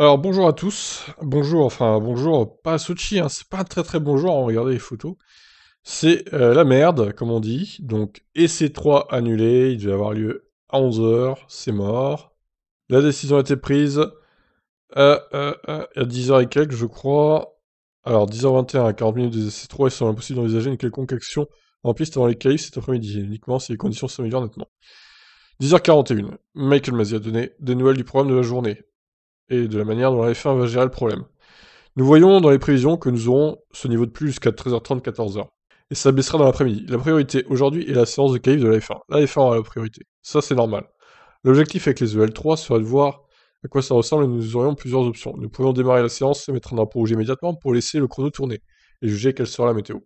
Alors bonjour à tous, bonjour, enfin bonjour, pas à Sochi, hein. c'est pas très très bonjour, on hein, regardez les photos. C'est euh, la merde, comme on dit, donc essai 3 annulé, il devait avoir lieu à 11h, c'est mort. La décision a été prise euh, euh, à, 10h et quelques, je crois. Alors 10h21 à 40 minutes des ec 3, il semble impossible d'envisager une quelconque action en piste avant les c'est cet après-midi, uniquement si les conditions s'améliorent nettement. 10h41, Michael Mazzi a donné des nouvelles du programme de la journée et de la manière dont la F1 va gérer le problème. Nous voyons dans les prévisions que nous aurons ce niveau de pluie jusqu'à 13h30, 14h. Et ça baissera dans l'après-midi. La priorité aujourd'hui est la séance de calife de la F1. La F1 aura la priorité. Ça, c'est normal. L'objectif avec les EL3 sera de voir à quoi ça ressemble et nous aurions plusieurs options. Nous pouvons démarrer la séance et mettre un drapeau rouge immédiatement pour laisser le chrono tourner et juger quelle sera la météo.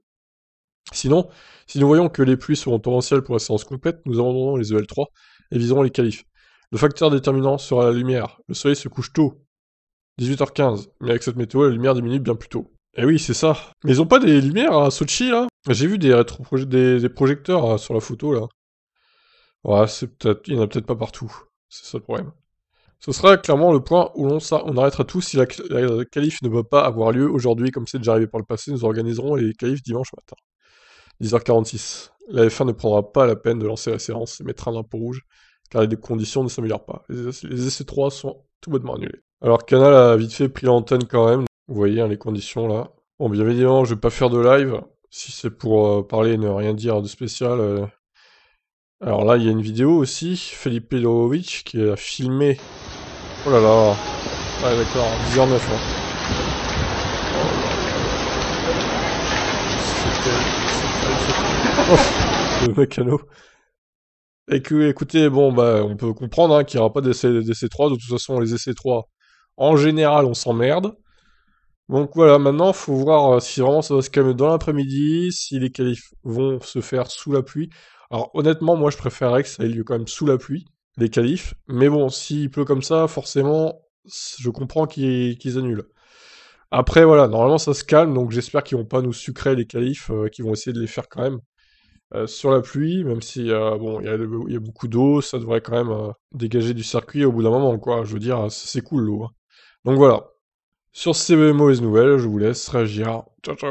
Sinon, si nous voyons que les pluies seront tendancielles pour la séance complète, nous abandonnons les EL3 et viserons les qualifs. Le facteur déterminant sera la lumière. Le soleil se couche tôt. 18h15. Mais avec cette météo, la lumière diminue bien plus tôt. Eh oui, c'est ça. Mais ils ont pas des lumières à Sochi, là J'ai vu des, projecteurs hein, sur la photo, là. Ouais, c'est peut-être... Il n'y en a peut-être pas partout. C'est ça le problème. Ce sera clairement le point où l'on on arrêtera tout si la, calife ne va pas avoir lieu aujourd'hui, comme c'est déjà arrivé par le passé. Nous organiserons les califs dimanche matin. 10h46. La F1 ne prendra pas la peine de lancer la séance et mettra un drapeau rouge car les conditions ne s'améliorent pas. Les, essais 3 sont tout bonnement annulés. Alors Canal a vite fait pris l'antenne quand même. Vous voyez hein, les conditions là. Bon, bien évidemment, je vais pas faire de live. Si c'est pour euh, parler et ne rien dire de spécial. Euh. Alors là, il y a une vidéo aussi. Felipe Dorovic qui a filmé. Oh là là. Ouais, d'accord. 10h09. Hein. Oh. Le mécano. Et que, écoutez, bon, bah, on peut comprendre hein, qu'il n'y aura pas d'essai, 3. De toute façon, les essais 3, en général, on s'emmerde. Donc voilà, maintenant, faut voir euh, si vraiment ça va se calmer dans l'après-midi, si les qualifs vont se faire sous la pluie. Alors honnêtement, moi, je préférerais que ça ait lieu quand même sous la pluie, les qualifs. Mais bon, s'il pleut comme ça, forcément, je comprends qu'ils, annulent. Après, voilà, normalement, ça se calme, donc j'espère qu'ils vont pas nous sucrer les qualifs, euh, qu'ils vont essayer de les faire quand même. Euh, sur la pluie, même si euh, bon, il y, a beaucoup d'eau, ça devrait quand même euh, dégager du circuit au bout d'un moment, quoi. Je veux dire, c'est cool l'eau. Hein. Donc voilà. Sur ces mauvaises nouvelles, je vous laisse réagir. Ciao ciao